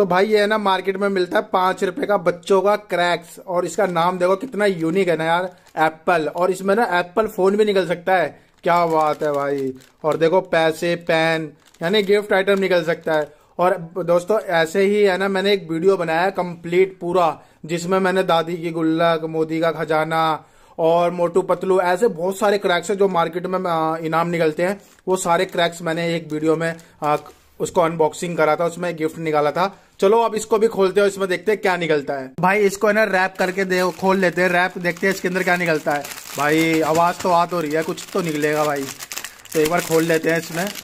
तो भाई ये है ना मार्केट में मिलता है पांच रुपए का बच्चों का क्रैक्स और इसका नाम देखो कितना यूनिक है ना यार एप्पल और इसमें ना एप्पल फोन भी निकल सकता है क्या बात है भाई और देखो पैसे पेन यानी गिफ्ट आइटम निकल सकता है और दोस्तों ऐसे ही है ना मैंने एक वीडियो बनाया कंप्लीट पूरा जिसमें मैंने दादी की गुल्लक मोदी का खजाना और मोटू पतलू ऐसे बहुत सारे क्रैक्स है जो मार्केट में इनाम निकलते हैं वो सारे क्रैक्स मैंने एक वीडियो में उसको अनबॉक्सिंग करा था उसमें गिफ्ट निकाला था चलो अब इसको भी खोलते हैं इसमें देखते हैं क्या निकलता है भाई इसको है ना रैप करके दे खोल लेते हैं रैप देखते हैं इसके अंदर क्या निकलता है भाई आवाज तो आ तो रही है कुछ तो निकलेगा भाई तो एक बार खोल लेते हैं इसमें